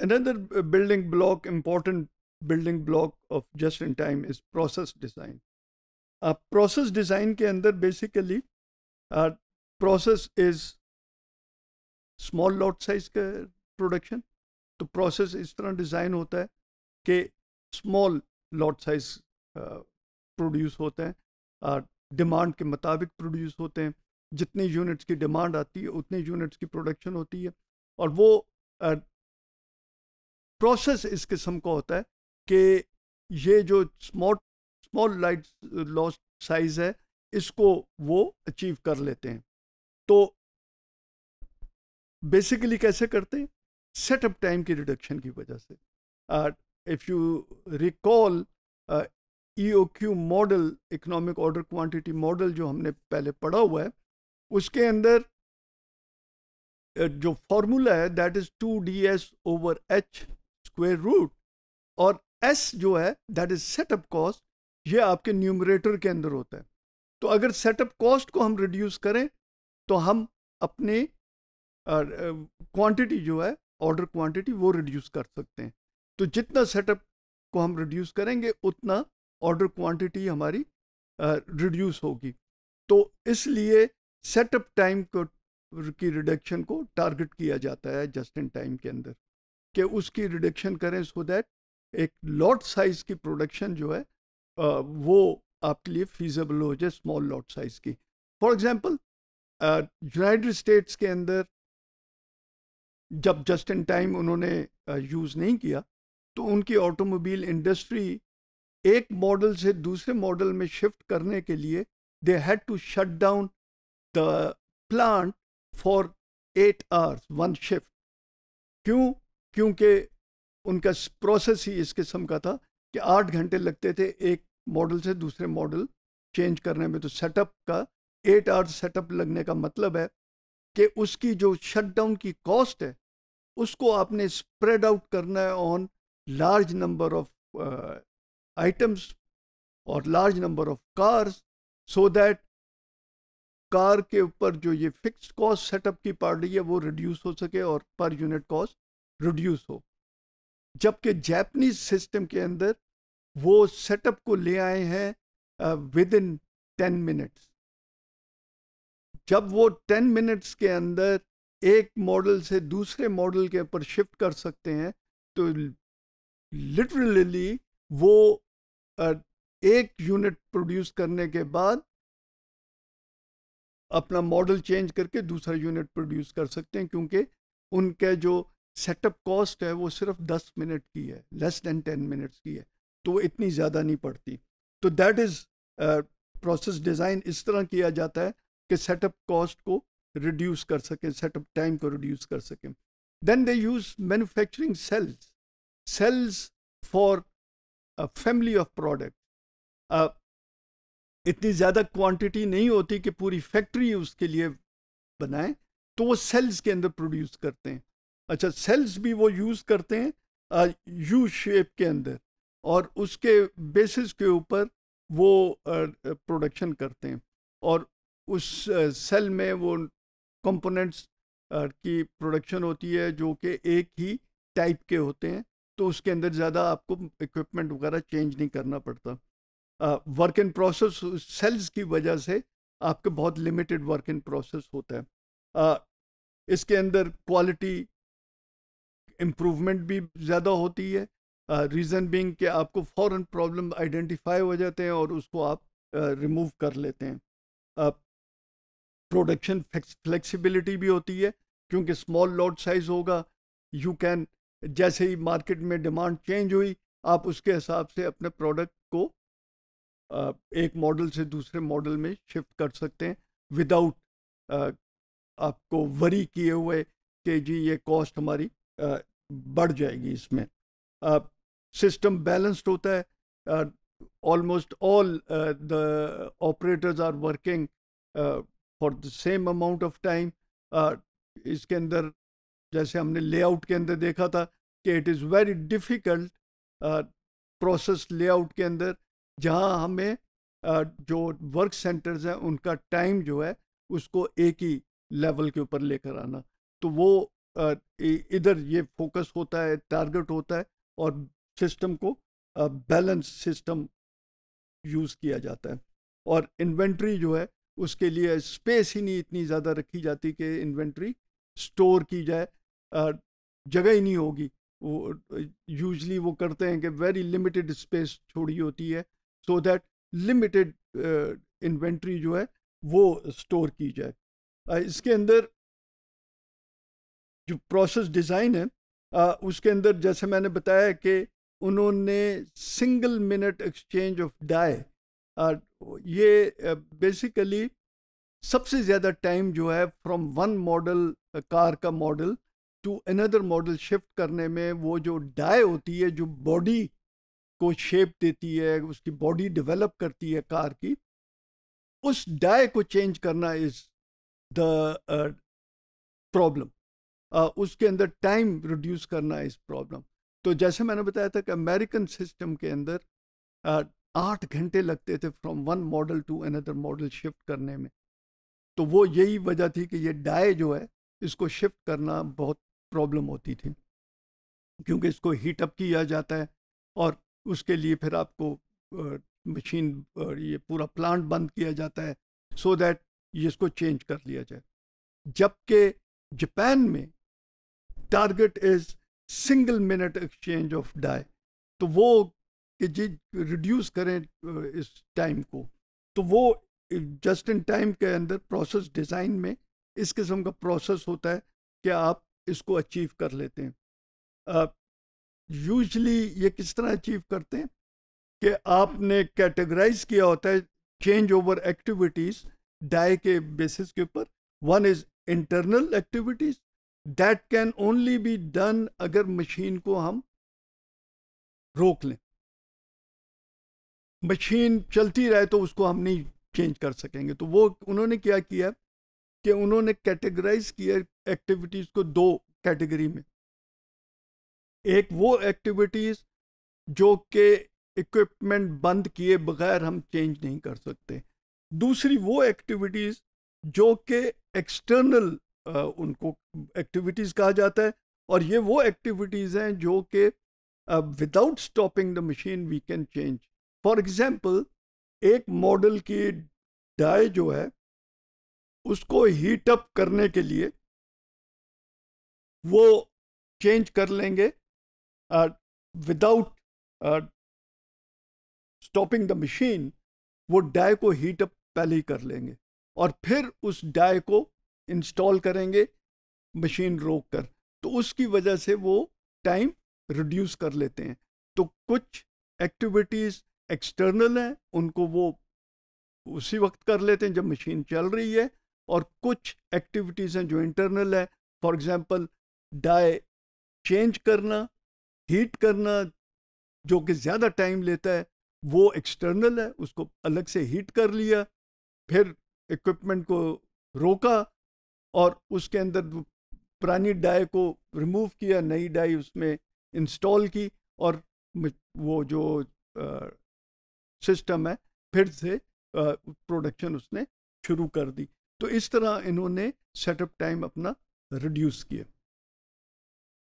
Another building block, important building block of just in time is process design. a Uh, process design ke andar basically a uh, process is small lot size ka production. to process is tarah design hota hai ke small lot size uh, produce होते हैं uh, demand के मुताबिक produce होते हैं जितनी units की demand आती है उतनी यूनिट्स की प्रोडक्शन होती है और वो प्रोसेस इस किस्म का होता है कि ये जो small small light loss size है इसको वो अचीव कर लेते हैं तो बेसिकली कैसे करते हैं सेटअप टाइम की रिडक्शन की वजह से if you recall EOQ e model economic order quantity model जो हमने पहले पढ़ा हुआ है उसके अंदर uh, जो फॉर्मूला है that is two D S over H square root और एस जो है दैट इज सेटअप कॉस्ट ये आपके न्यूमरेटर के अंदर होता है तो अगर सेटअप कॉस्ट को हम रिड्यूस करें तो हम अपने क्वांटिटी जो है ऑर्डर क्वांटिटी वो रिड्यूस कर सकते हैं तो जितना सेटअप को हम रिड्यूस करेंगे उतना ऑर्डर क्वांटिटी हमारी रिड्यूस होगी तो इसलिए सेटअप टाइम को की रिडक्शन को टारगेट किया जाता है जस्ट इन टाइम के अंदर कि उसकी रिडक्शन करें सो दैट एक लॉट साइज की प्रोडक्शन जो है वो आपके लिए फीजेबल हो जाए स्मॉल लॉट साइज की फॉर एग्जांपल यूनाइटेड स्टेट्स के अंदर जब जस्ट इन टाइम उन्होंने यूज़ नहीं किया तो उनकी ऑटोमोबाइल इंडस्ट्री एक मॉडल से दूसरे मॉडल में शिफ्ट करने के लिए they had to shut down the plant for eight hours one shift क्यों क्योंकि उनका प्रोसेस ही इस किस्म का था कि आठ घंटे लगते थे एक मॉडल से दूसरे मॉडल चेंज करने में तो सेटअप का एट आवर्स सेटअप लगने का मतलब है कि उसकी जो शटडाउन की कॉस्ट है उसको आपने स्प्रेड आउट करना है on large number of items और large number of cars so that car के ऊपर जो ये फिक्स्ड कॉस्ट सेटअप की पड़ रही है वो रिड्यूस हो सके और पर यूनिट कॉस्ट रिड्यूस हो जबकि जैपनीज सिस्टम के अंदर वो सेटअप को ले आए हैं विद इन टेन मिनट्स जब वो टेन मिनट्स के अंदर एक मॉडल से दूसरे मॉडल के ऊपर शिफ्ट कर सकते हैं तो लिटरली वो uh, एक यूनिट प्रोड्यूस करने के बाद अपना मॉडल चेंज करके दूसरा यूनिट प्रोड्यूस कर सकते हैं क्योंकि उनके जो सेटअप कॉस्ट है वो सिर्फ दस मिनट की है लेस देन टेन मिनट्स की है तो इतनी ज़्यादा नहीं पड़ती तो दैट इज़ प्रोसेस डिज़ाइन इस तरह किया जाता है कि सेटअप कॉस्ट को रिड्यूस कर सकें सेटअप टाइम को रिड्यूस कर सकें then they use manufacturing cells cells for family of product इतनी ज़्यादा क्वांटिटी नहीं होती कि पूरी फैक्ट्री उसके लिए बनाएं तो वो सेल्स के अंदर प्रोड्यूस करते हैं अच्छा सेल्स भी वो यूज़ करते हैं यू शेप के अंदर और उसके बेसिस के ऊपर वो प्रोडक्शन करते हैं और उस सेल में वो कंपोनेंट्स की प्रोडक्शन होती है जो कि एक ही टाइप के होते हैं तो उसके अंदर ज़्यादा आपको इक्विपमेंट वगैरह चेंज नहीं करना पड़ता वर्क इन प्रोसेस सेल्स की वजह से आपके बहुत लिमिटेड वर्क इन प्रोसेस होता है uh, इसके अंदर क्वालिटी इम्प्रूवमेंट भी ज़्यादा होती है रीज़न uh, बींग कि आपको फ़ौर प्रॉब्लम आइडेंटिफाई हो जाते हैं और उसको आप रिमूव uh, कर लेते हैं प्रोडक्शन फ्लेक्सिबिलिटी भी होती है क्योंकि स्मॉल लॉट साइज़ होगा यू कैन जैसे ही मार्केट में डिमांड चेंज हुई आप उसके हिसाब से अपने प्रोडक्ट को uh, एक मॉडल से दूसरे मॉडल में शिफ्ट कर सकते हैं विदाउट आपको वरी किए हुए कि जी ये कॉस्ट हमारी बढ़ जाएगी इसमें सिस्टम बैलेंस्ड होता है almost all the operators are working for the same amount of time इसके अंदर जैसे हमने लेआउट के अंदर देखा था कि it is very difficult process layout के अंदर जहां हमें uh, जो वर्क सेंटर्स हैं उनका टाइम जो है उसको एक ही लेवल के ऊपर लेकर आना तो वो इधर ये फोकस होता है टारगेट होता है और सिस्टम को बैलेंस सिस्टम यूज़ किया जाता है और इन्वेंट्री जो है उसके लिए स्पेस ही नहीं इतनी ज़्यादा रखी जाती कि इन्वेंट्री स्टोर की जाए जगह ही नहीं होगी वो यूजली वो करते हैं कि वेरी लिमिटेड स्पेस छोड़ी होती है सो दैट लिमिटेड इन्वेंट्री जो है वो स्टोर की जाए इसके अंदर जो प्रोसेस डिज़ाइन है आ, उसके अंदर जैसे मैंने बताया कि उन्होंने single minute exchange of die ये बेसिकली सबसे ज़्यादा टाइम जो है फ्रॉम वन मॉडल कार का model to another model shift करने में वो जो डाई होती है जो बॉडी को शेप देती है उसकी बॉडी डेवलप करती है कार की उस डाई को चेंज करना इज़ द प्रॉब्लम उसके अंदर टाइम रिड्यूस करना है इस प्रॉब्लम तो जैसे मैंने बताया था कि अमेरिकन सिस्टम के अंदर आठ घंटे लगते थे from one model to another model shift करने में तो वो यही वजह थी कि ये डाई जो है इसको शिफ्ट करना बहुत प्रॉब्लम होती थी क्योंकि इसको हीट अप किया जाता है और उसके लिए फिर आपको मशीन ये पूरा प्लांट बंद किया जाता है सो so दैट इसको चेंज कर लिया जाए जबकि जापान में target is single minute exchange of die तो वो कि जी रिड्यूस करें इस टाइम को तो वो जस्ट इन टाइम के अंदर प्रोसेस डिज़ाइन में इस किस्म का प्रोसेस होता है कि आप इसको अचीव कर लेते हैं यूजली ये किस तरह अचीव करते हैं कि आपने कैटेगराइज किया होता है चेंज ओवर एक्टिविटीज़ डाई के बेसिस के ऊपर one is internal activities that can only be done अगर मशीन को हम रोक लें मशीन चलती रहे तो उसको हम नहीं चेंज कर सकेंगे तो वो उन्होंने क्या किया कि उन्होंने कैटेगराइज किया एक्टिविटीज़ को दो कैटेगरी में एक वो एक्टिविटीज़ जो कि इक्विपमेंट बंद किए बगैर हम चेंज नहीं कर सकते दूसरी वो एक्टिविटीज़ जो कि एक्सटर्नल उनको एक्टिविटीज़ कहा जाता है और ये वो एक्टिविटीज़ हैं जो कि without stopping the machine we can change for example एक मॉडल की डाई जो है उसको हीट अप करने के लिए वो चेंज कर लेंगे विदाउट स्टॉपिंग द मशीन वो डाई को हीट अप पहले ही कर लेंगे और फिर उस डाई को इंस्टॉल करेंगे मशीन रोक कर तो उसकी वजह से वो टाइम रिड्यूस कर लेते हैं तो कुछ एक्टिविटीज़ एक्सटर्नल हैं उनको वो उसी वक्त कर लेते हैं जब मशीन चल रही है और कुछ एक्टिविटीज़ हैं जो इंटरनल है फॉर एग्ज़ाम्पल डाई चेंज करना हीट करना जो कि ज़्यादा टाइम लेता है वो एक्सटर्नल है उसको अलग से हीट कर लिया फिर इक्विपमेंट को रोका और उसके अंदर पुरानी डाई को रिमूव किया नई डाई उसमें इंस्टॉल की और वो जो सिस्टम है फिर से प्रोडक्शन उसने शुरू कर दी तो इस तरह इन्होंने सेटअप टाइम अपना रिड्यूस किया